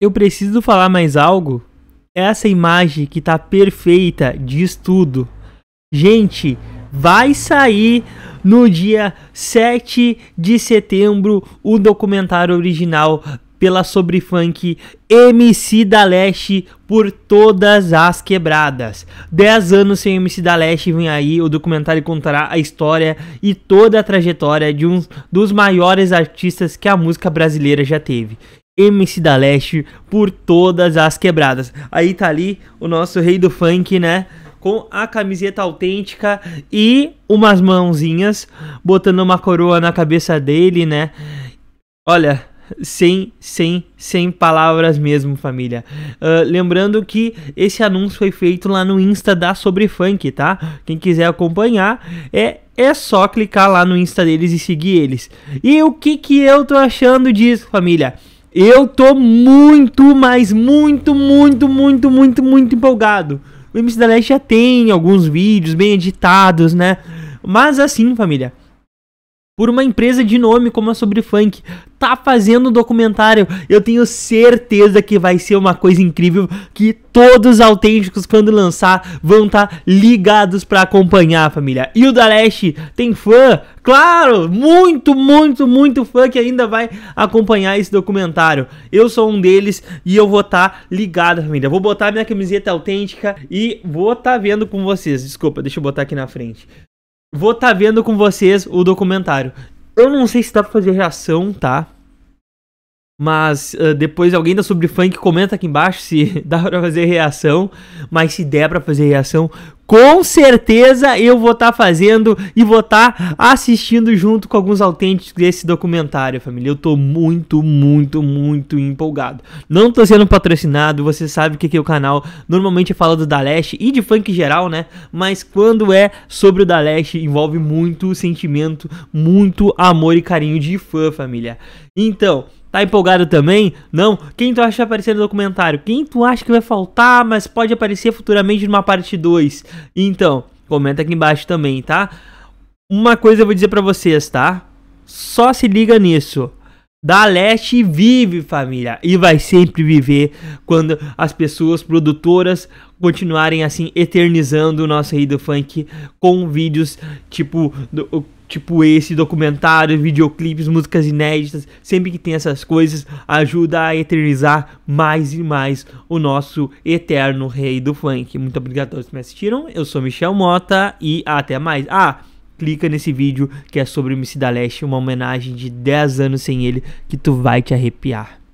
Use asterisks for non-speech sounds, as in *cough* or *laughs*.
Eu preciso falar mais algo? Essa imagem que tá perfeita diz tudo. Gente, vai sair no dia 7 de setembro o documentário original pela Sobre Funk MC da Leste por todas as quebradas. 10 anos sem MC da Leste vem aí, o documentário contará a história e toda a trajetória de um dos maiores artistas que a música brasileira já teve. MC da Leste por todas as quebradas. Aí tá ali o nosso rei do funk, né? Com a camiseta autêntica e umas mãozinhas, botando uma coroa na cabeça dele, né? Olha, sem, sem, sem palavras mesmo, família. Uh, lembrando que esse anúncio foi feito lá no Insta da Sobre Funk, tá? Quem quiser acompanhar, é, é só clicar lá no Insta deles e seguir eles. E o que que eu tô achando disso, família? Eu tô muito, mas muito, muito, muito, muito, muito empolgado. O MC da Leste já tem alguns vídeos bem editados, né? Mas assim, família, por uma empresa de nome como a Sobre Funk. Tá fazendo um documentário. Eu tenho certeza que vai ser uma coisa incrível que todos autênticos quando lançar vão estar tá ligados para acompanhar, família. E o da tem fã, claro, muito, muito, muito fã que ainda vai acompanhar esse documentário. Eu sou um deles e eu vou estar tá ligado, família. Vou botar minha camiseta autêntica e vou estar tá vendo com vocês. Desculpa, deixa eu botar aqui na frente. Vou estar tá vendo com vocês o documentário. Eu não sei se dá pra fazer reação, tá? Mas uh, depois alguém da Sobre Funk comenta aqui embaixo se *laughs* dá pra fazer reação. Mas se der pra fazer reação, com certeza eu vou estar tá fazendo e vou estar tá assistindo junto com alguns autênticos desse documentário, família. Eu tô muito, muito, muito empolgado. Não tô sendo patrocinado, você sabe que aqui é o canal normalmente fala do Daleste e de funk geral, né? Mas quando é sobre o Daleste, envolve muito sentimento, muito amor e carinho de fã, família. Então, Tá empolgado também? Não? Quem tu acha que vai aparecer no documentário? Quem tu acha que vai faltar, mas pode aparecer futuramente numa parte 2? Então, comenta aqui embaixo também, tá? Uma coisa eu vou dizer para vocês, tá? Só se liga nisso. Da Leste vive, família, e vai sempre viver quando as pessoas produtoras continuarem assim eternizando o nosso rei do funk com vídeos tipo do, tipo esse documentário, videoclipes, músicas inéditas, sempre que tem essas coisas, ajuda a eternizar mais e mais o nosso eterno rei do funk. Muito obrigado a todos que me assistiram. Eu sou Michel Mota e até mais. Ah, clica nesse vídeo que é sobre o MC da Leste, uma homenagem de 10 anos sem ele que tu vai te arrepiar.